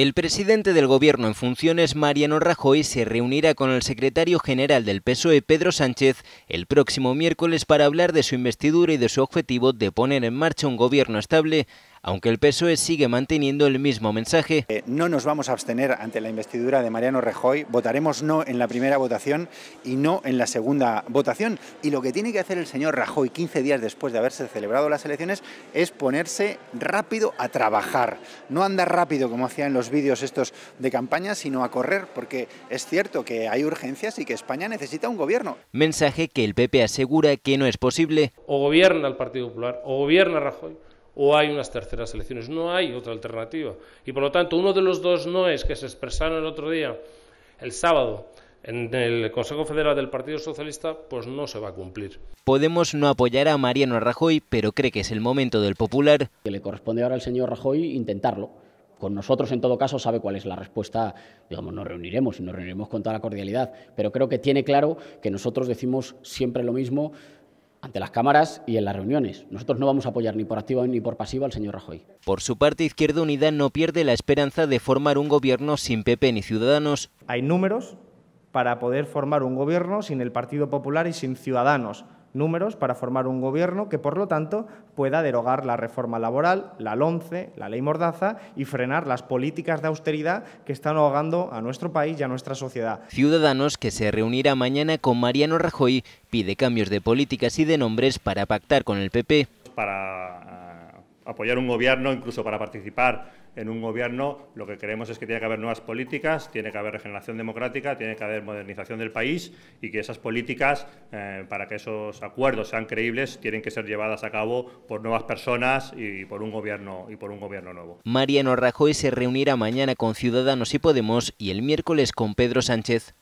El presidente del gobierno en funciones, Mariano Rajoy, se reunirá con el secretario general del PSOE, Pedro Sánchez, el próximo miércoles para hablar de su investidura y de su objetivo de poner en marcha un gobierno estable aunque el PSOE sigue manteniendo el mismo mensaje. Eh, no nos vamos a abstener ante la investidura de Mariano Rajoy, votaremos no en la primera votación y no en la segunda votación. Y lo que tiene que hacer el señor Rajoy 15 días después de haberse celebrado las elecciones es ponerse rápido a trabajar, no andar rápido como hacían los vídeos estos de campaña, sino a correr, porque es cierto que hay urgencias y que España necesita un gobierno. Mensaje que el PP asegura que no es posible. O gobierna el Partido Popular, o gobierna Rajoy o hay unas terceras elecciones. No hay otra alternativa. Y e, por lo tanto, uno de los dos noes que se expresaron el otro día, el sábado, en el Consejo Federal del Partido Socialista, pues no se va a cumplir. Podemos no apoyar a Mariano Rajoy, pero cree que es el momento del popular. Que le corresponde ahora al señor Rajoy intentarlo. Con nosotros, en todo caso, sabe cuál es la respuesta. Digamos, nos reuniremos y nos reuniremos con toda la cordialidad. Pero creo que tiene claro que nosotros decimos siempre lo mismo ante las cámaras y en las reuniones. Nosotros no vamos a apoyar ni por activa ni por pasiva al señor Rajoy. Por su parte, Izquierda Unida no pierde la esperanza de formar un gobierno sin PP ni Ciudadanos. Hay números para poder formar un gobierno sin el Partido Popular y sin Ciudadanos números para formar un gobierno que, por lo tanto, pueda derogar la reforma laboral, la Lonce, la ley Mordaza y frenar las políticas de austeridad que están ahogando a nuestro país y a nuestra sociedad. Ciudadanos que se reunirá mañana con Mariano Rajoy pide cambios de políticas y de nombres para pactar con el PP apoyar un gobierno, incluso para participar en un gobierno, lo que queremos es que tiene que haber nuevas políticas, tiene que haber regeneración democrática, tiene que haber modernización del país y que esas políticas, eh, para que esos acuerdos sean creíbles, tienen que ser llevadas a cabo por nuevas personas y por un gobierno y por un gobierno nuevo. Mariano Rajoy se reunirá mañana con Ciudadanos y Podemos y el miércoles con Pedro Sánchez.